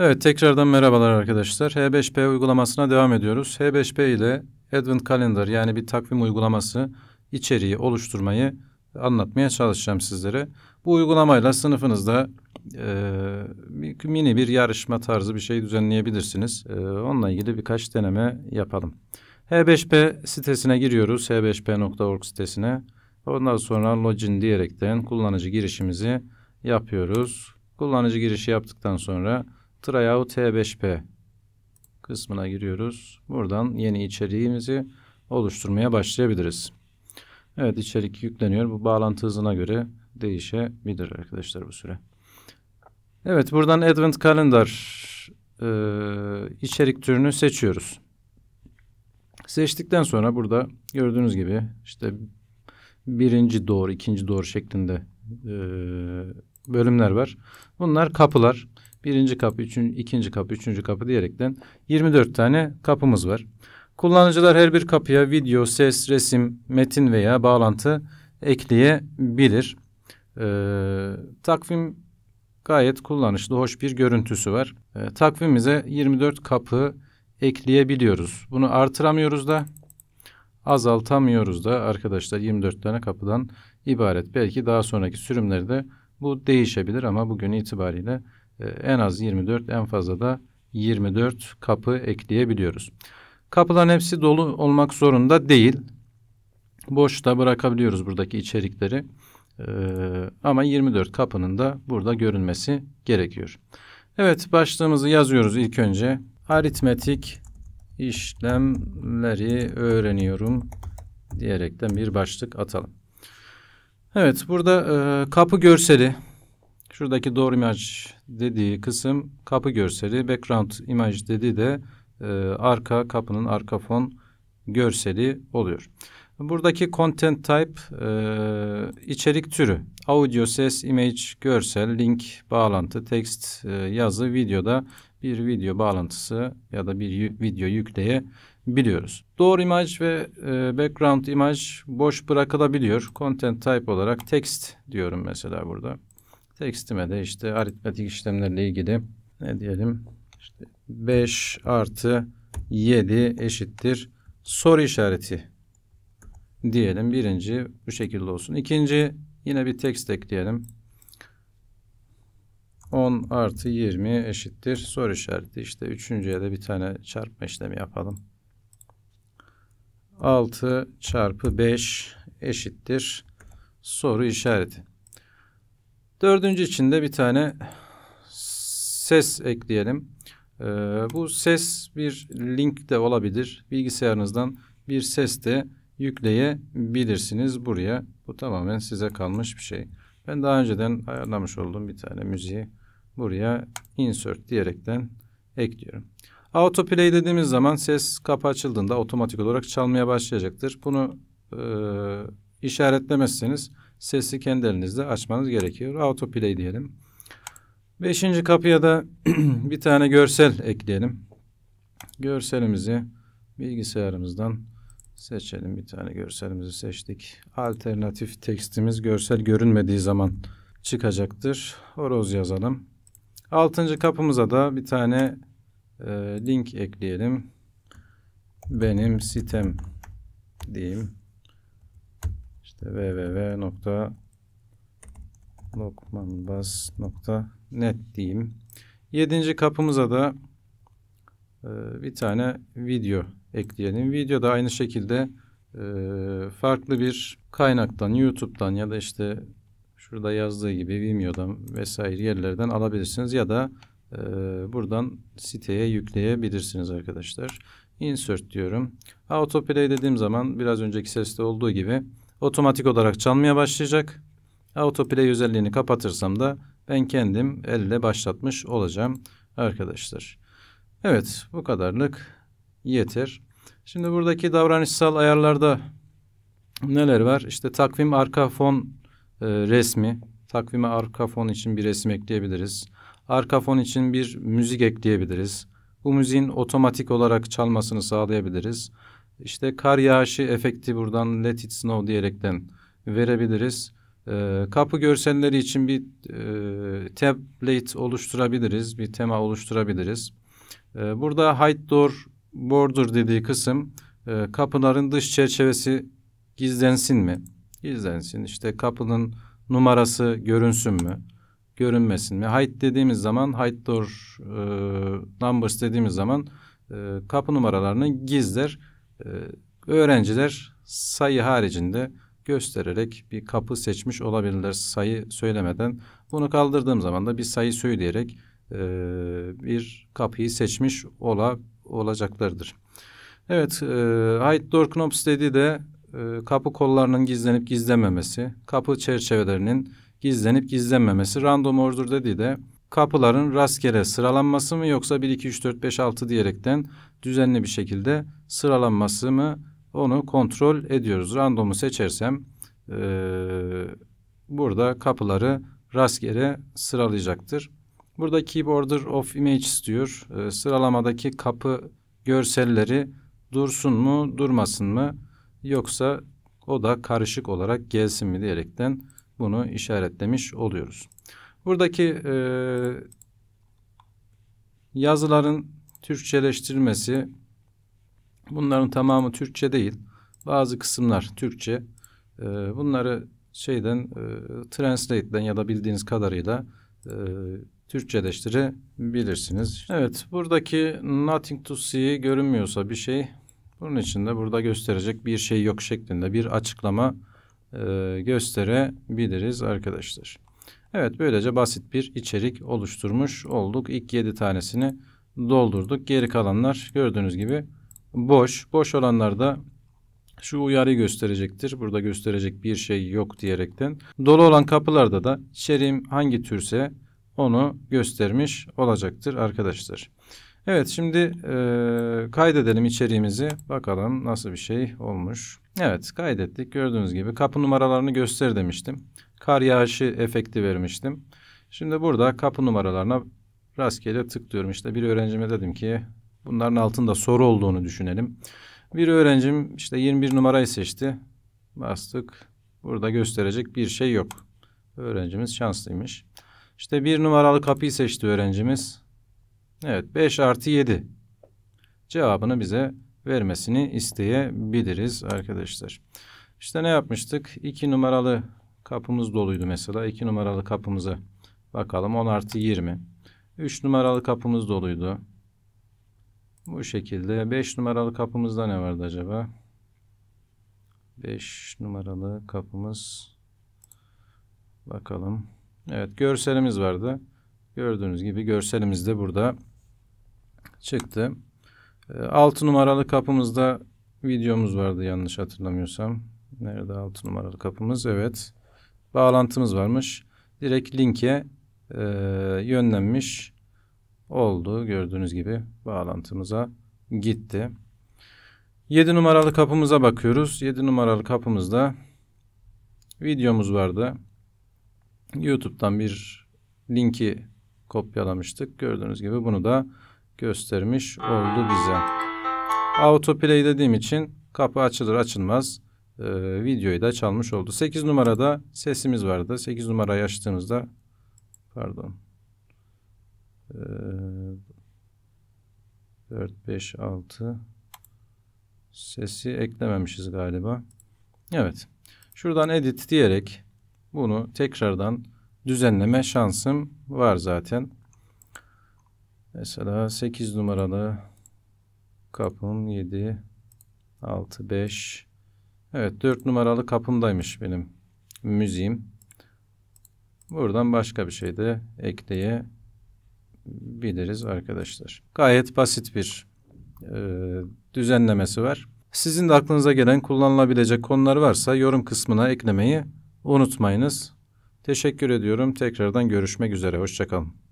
Evet tekrardan merhabalar arkadaşlar. H5P uygulamasına devam ediyoruz. H5P ile Advent Calendar yani bir takvim uygulaması içeriği oluşturmayı anlatmaya çalışacağım sizlere. Bu uygulamayla sınıfınızda e, mini bir yarışma tarzı bir şey düzenleyebilirsiniz. E, onunla ilgili birkaç deneme yapalım. H5P sitesine giriyoruz. h5p.org sitesine. Ondan sonra login diyerekten kullanıcı girişimizi yapıyoruz. Kullanıcı girişi yaptıktan sonra tryout T5P kısmına giriyoruz. Buradan yeni içeriğimizi oluşturmaya başlayabiliriz. Evet içerik yükleniyor. Bu bağlantı hızına göre değişebilir arkadaşlar bu süre. Evet buradan Advent Calendar e, içerik türünü seçiyoruz. Seçtikten sonra burada gördüğünüz gibi işte birinci doğru, ikinci doğru şeklinde e, bölümler var. Bunlar kapılar birinci kapı, üçün, ikinci kapı, üçüncü kapı diyerekten 24 tane kapımız var. Kullanıcılar her bir kapıya video, ses, resim, metin veya bağlantı ekleyebilir. Ee, takvim gayet kullanışlı, hoş bir görüntüsü var. Ee, takvimimize 24 kapı ekleyebiliyoruz. Bunu artıramıyoruz da azaltamıyoruz da arkadaşlar 24 tane kapıdan ibaret. Belki daha sonraki sürümlerde bu değişebilir ama bugün itibariyle ee, en az 24 en fazla da 24 kapı ekleyebiliyoruz. Kapıların hepsi dolu olmak zorunda değil. Boş da bırakabiliyoruz buradaki içerikleri. Ee, ama 24 kapının da burada görünmesi gerekiyor. Evet başlığımızı yazıyoruz ilk önce. Aritmetik işlemleri öğreniyorum diyerekten bir başlık atalım. Evet burada e, kapı görseli Şuradaki doğru imaj dediği kısım kapı görseli. Background imaj dediği de e, arka kapının arka fon görseli oluyor. Buradaki content type e, içerik türü. Audio, ses, image, görsel, link, bağlantı, text, e, yazı, videoda bir video bağlantısı ya da bir video yükleye biliyoruz. Doğru imaj ve e, background imaj boş bırakılabiliyor. Content type olarak text diyorum mesela burada. Tekstime de işte aritmetik işlemlerle ilgili ne diyelim işte 5 artı 7 eşittir soru işareti diyelim. Birinci bu şekilde olsun. İkinci yine bir tekst ekleyelim. 10 artı 20 eşittir soru işareti. İşte üçüncüye de bir tane çarpma işlemi yapalım. 6 çarpı 5 eşittir soru işareti. Dördüncü içinde bir tane ses ekleyelim. Ee, bu ses bir link de olabilir. Bilgisayarınızdan bir ses de yükleyebilirsiniz buraya. Bu tamamen size kalmış bir şey. Ben daha önceden ayarlamış olduğum bir tane müziği buraya insert diyerekten ekliyorum. Autoplay dediğimiz zaman ses kapı açıldığında otomatik olarak çalmaya başlayacaktır. Bunu e, işaretlemezseniz sesi kendi elinizle açmanız gerekiyor. Autoplay diyelim. Beşinci kapıya da bir tane görsel ekleyelim. Görselimizi bilgisayarımızdan seçelim. Bir tane görselimizi seçtik. Alternatif tekstimiz görsel görünmediği zaman çıkacaktır. Horoz yazalım. Altıncı kapımıza da bir tane e, link ekleyelim. Benim sitem diyeyim. İşte www.lokmanbaz.net diyeyim. Yedinci kapımıza da e, bir tane video ekleyelim. Video da aynı şekilde e, farklı bir kaynaktan, YouTube'dan ya da işte şurada yazdığı gibi Vimeo'dan vesaire yerlerden alabilirsiniz ya da e, buradan siteye yükleyebilirsiniz arkadaşlar. Insert diyorum. Autoplay dediğim zaman biraz önceki seste olduğu gibi otomatik olarak çalmaya başlayacak. Autoplay özelliğini kapatırsam da ben kendim elle başlatmış olacağım arkadaşlar. Evet bu kadarlık yeter. Şimdi buradaki davranışsal ayarlarda neler var? İşte takvim arka fon e, resmi. Takvime arka fon için bir resim ekleyebiliriz. Arka fon için bir müzik ekleyebiliriz. Bu müziğin otomatik olarak çalmasını sağlayabiliriz. İşte kar yağışı efekti buradan let it snow diyerekten verebiliriz. E, kapı görselleri için bir e, template oluşturabiliriz, bir tema oluşturabiliriz. E, burada height door border dediği kısım e, kapıların dış çerçevesi gizlensin mi? Gizlensin. İşte kapının numarası görünsün mü? Görünmesin mi? Height dediğimiz zaman height door e, numbers dediğimiz zaman e, kapı numaralarını gizler ee, öğrenciler sayı haricinde göstererek bir kapı seçmiş olabilirler sayı söylemeden. Bunu kaldırdığım zaman da bir sayı söyleyerek e, bir kapıyı seçmiş ola, olacaklardır. Evet, e, hide door knobs dediği de e, kapı kollarının gizlenip gizlenmemesi, kapı çerçevelerinin gizlenip gizlenmemesi, random order dediği de kapıların rastgele sıralanması mı yoksa 1, 2, 3, 4, 5, 6 diyerekten düzenli bir şekilde sıralanması mı onu kontrol ediyoruz. Randomu seçersem e, burada kapıları rastgele sıralayacaktır. Burada Keep Order of Images diyor. E, sıralamadaki kapı görselleri dursun mu durmasın mı yoksa o da karışık olarak gelsin mi diyerekten bunu işaretlemiş oluyoruz. Buradaki e, yazıların Türkçeleştirilmesi bunların tamamı Türkçe değil. Bazı kısımlar Türkçe. E, bunları şeyden e, translate'den ya da bildiğiniz kadarıyla e, Türkçeleştirebilirsiniz. Evet buradaki nothing to see görünmüyorsa bir şey bunun için de burada gösterecek bir şey yok şeklinde bir açıklama e, gösterebiliriz arkadaşlar. Evet böylece basit bir içerik oluşturmuş olduk. İlk 7 tanesini doldurduk. Geri kalanlar gördüğünüz gibi boş. Boş olanlar da şu uyarı gösterecektir. Burada gösterecek bir şey yok diyerekten. Dolu olan kapılarda da içeriğim hangi türse onu göstermiş olacaktır arkadaşlar. Evet şimdi e, kaydedelim içeriğimizi. Bakalım nasıl bir şey olmuş. Evet kaydettik. Gördüğünüz gibi kapı numaralarını göster demiştim kar yağışı efekti vermiştim. Şimdi burada kapı numaralarına rastgele tıklıyorum. İşte bir öğrencime dedim ki bunların altında soru olduğunu düşünelim. Bir öğrencim işte 21 numarayı seçti. Bastık. Burada gösterecek bir şey yok. Öğrencimiz şanslıymış. İşte bir numaralı kapıyı seçti öğrencimiz. Evet 5 artı 7 cevabını bize vermesini isteyebiliriz arkadaşlar. İşte ne yapmıştık? 2 numaralı Kapımız doluydu mesela. 2 numaralı kapımıza bakalım. 10 artı 20. 3 numaralı kapımız doluydu. Bu şekilde. 5 numaralı kapımızda ne vardı acaba? 5 numaralı kapımız. Bakalım. Evet görselimiz vardı. Gördüğünüz gibi görselimiz de burada çıktı. 6 ee, numaralı kapımızda videomuz vardı yanlış hatırlamıyorsam. Nerede 6 numaralı kapımız? Evet bağlantımız varmış. Direkt linke e, yönlenmiş oldu. Gördüğünüz gibi bağlantımıza gitti. 7 numaralı kapımıza bakıyoruz. 7 numaralı kapımızda videomuz vardı. YouTube'dan bir linki kopyalamıştık. Gördüğünüz gibi bunu da göstermiş oldu bize. Autoplay dediğim için kapı açılır açılmaz e, videoyu da çalmış oldu. 8 numarada sesimiz vardı. 8 numarayı açtığımızda pardon e, 4, 5, 6 sesi eklememişiz galiba. Evet. Şuradan edit diyerek bunu tekrardan düzenleme şansım var zaten. Mesela 8 numaralı kapım 7 6 5 Evet dört numaralı kapımdaymış benim müziğim. Buradan başka bir şey de ekleyebiliriz arkadaşlar. Gayet basit bir e, düzenlemesi var. Sizin de aklınıza gelen kullanılabilecek konular varsa yorum kısmına eklemeyi unutmayınız. Teşekkür ediyorum. Tekrardan görüşmek üzere. Hoşçakalın.